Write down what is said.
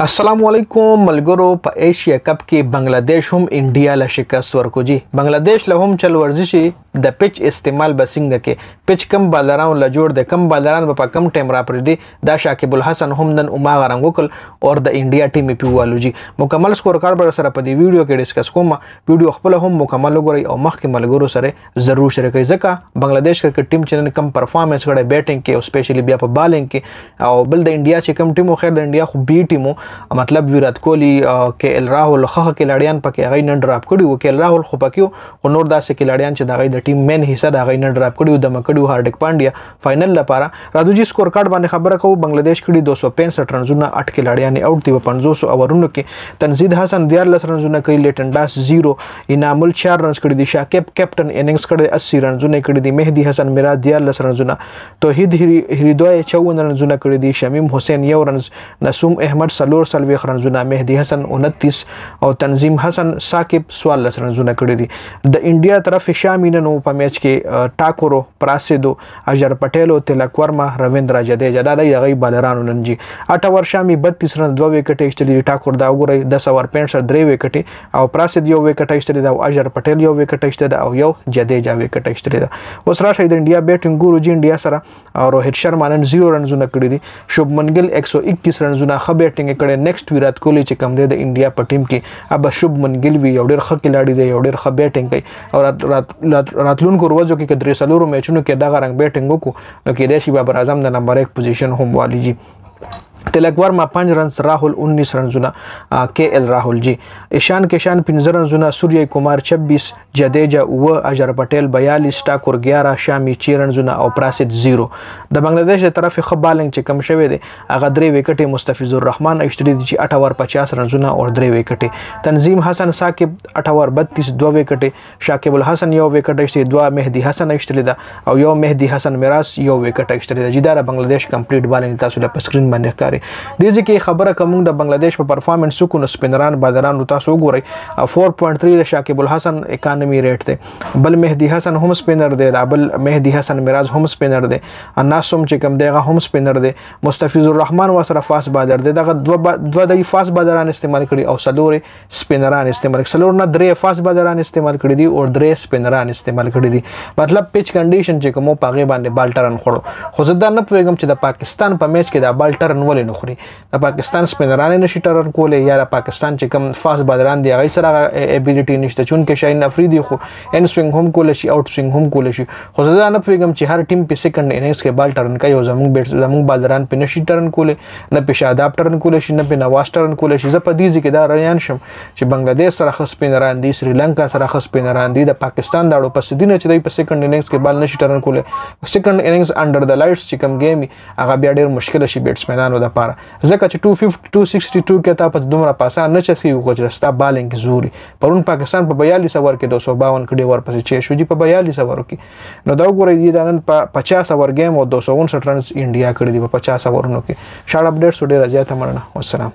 السلام علیکم ملګرو په ایشیا کپ کې بنگلاديش هم انډیا له شکست ورکوجي بنگلاديش له هم چل ورزشي د پچ استعمال به څنګه کې پچ کم بالرانو له جوړ د کم بالران په کم ټیم را پرې دي دا شاکب الحسن هم نن اوما غرنګ وکړ اور د انډیا ټیم په والوجي مکمل سکور کارت بر سره په دې ویډیو کې ډیسکس کوم ویډیو خپل هم مکمل وګورئ او مخکې ملګرو سره ضرور شریک کړئ ځکه بنگلاديش کرکټ ټیم چې نن کم پرفارمنس کړي بیټینګ کې او سپیشلی بیا په بالینګ کې او بل د انډیا چې کم ټیم خو د انډیا خو بي ټیمو مطلب ویرات کوهلی کې ال راهول خخه کلاړیان پکې غي نن ډراپ کړي وو کې ال راهول خو پکې خو نور داسې کلاړیان چې دغه د ټیم مین حصہ د غینه ډراپ کړیو د مکړو هاردک پانډیا فائنل لپاره راځوجی سکور کارت باندې خبره کوو بنگلاديش کړي 265 رنونه 8 کلاړیانې اوټ دی 500 اورونو کې تنزید حسن 14 رنونه کړي لیټن داس 0 انامل 4 رنز کړي دي شاکب کیپټن اننګز کړي 80 رنونه کړي دي مهدی حسن میراد 14 رنونه توحید هریدوی 54 رنونه کړي دي شمیم حسین یو رنز نسوم احمد سلور سلوي رنونه مهدی حسن 29 او تنظیم حسن ساکب 14 رنونه کړي دي د انډیا طرف شامینن نو په میچ کې ټاکورو پراسیدو اجر پټیل او تلک ورما رویندرا جدیجا دا د غي بالرانو ننجي اټ اور شامي 32 رن 2 وکټ ایستلی ټاکور دا وګوري 10 اور 65 درې وکټ او پراسید یو وکټ ایستلی دا اجر پټیل یو وکټ ایستلی دا او یو جدیجا وکټ ایستلی دا اوس راشه د انډیا بیټینګ ګورو جی انډیا سره او روهیت شرما نن 0 رن زونه کړی دي شوبمن ګل 121 رن زونه ښه بیټینګ کړي نیکسټ ویرات کوهلی چې کم دی د انډیا په ټیم کې اب شوبمن ګل وی یو ډیر ښه کلاړي دی یو ډیر ښه بیټینګ کوي او رات رات راتلونکو ورځو کې کډري سلورو میچونو کې دغه رنګ بیټینګ وکړو نو کېدای شي بابر اعظم د نمبر 1 پوزیشن هم والیږي تلک ورما 5 رنز راಹುಲ್ 19 رنزونه کے ایل راಹುಲ್ جی ایشان کشان 15 رنزونه سوریه کومار 26 جدیجا و اجر پټیل 42 ټاکور 11 شامی 4 رنزونه او پراسید 0 د بنگلاديش طرف خبالنګ چې کم شوه دي هغه درې وکټې مستفیض الرحمن اشتری دي چې 8 اوور 50 رنزونه او درې وکټې تنظیم حسن ساکب 8 اوور 32 دوه وکټې شاکب الحسن یو وکټ اشتری دوه مهدی حسن اشتری ده او یو مهدی حسن میراث یو وکټ اشتری ده جدار بنگلاديش کمپلیټ بالنګ تاسو له سکرین باندې لاري د ځکه خبره کوم د بنگلاديش په پرفارمنس کو نو سپینران بازارانو تاسو وګورئ 4.3 د شاکب الحسن اکانومي ریټ دی بل مهدي حسن هم سپینر دی بل مهدي حسن میراز هم سپینر دی اناسوم چې کوم دیغه هم سپینر دی مستفیز الرحمن وسره فاس بادر دی دغه دوه دوه د فاس بادران استعمال کړي او سلوري سپینران استعمال سلور نه درې فاس بادران استعمال کړي دي او درې سپینران استعمال کړي دي مطلب پچ کنډیشن چې کوم پاغه باندې بالټرن خورو خو زه دا نه پوهیږم چې د پاکستان په میچ کې دا بالټرن ولې ولې نه خوري د پاکستان سپینران نه شي ټرر کولې یا د پاکستان چې کم فاست بادران دی هغه سره ابيليټي نشته چون کې شاین افریدي خو ان سوینګ هم کول شي اوټ سوینګ هم کول شي خو زه نه پوهیږم چې هر ټیم په سیکنډ اننګس کې بال ټرن کوي او زموږ بیټ زموږ بالران په نشي ټرن کولې نه په شاداب ټرن کولې شي نه په نواز ټرن کولې شي زه په دې ځکه دا ریان شم چې بنگلاديش سره خص سپینران دی سریلانکا سره خص سپینران دی د پاکستان داړو په سدینه چې دوی په سیکنډ اننګس کې بال نشي ټرن کولې سیکنډ اننګس انډر د لایټس چې کم ګیم هغه بیا ډیر مشکل شي بیټسمنانو د لپاره ځکه چې 262 کې تا په دومره پاسان نه چسکی وکړه ستا بالینګ زوري پرون پاکستان په 42 اوور کې 252 کډي ور پسې چې شو دی په 42 اوور کې نو دا وګورئ دی نن په 50 اوور گیم او 259 رنز انډیا کړی دی په 50 اورونو کې شاړ اپډیټس ډیر زیاته مرنه والسلام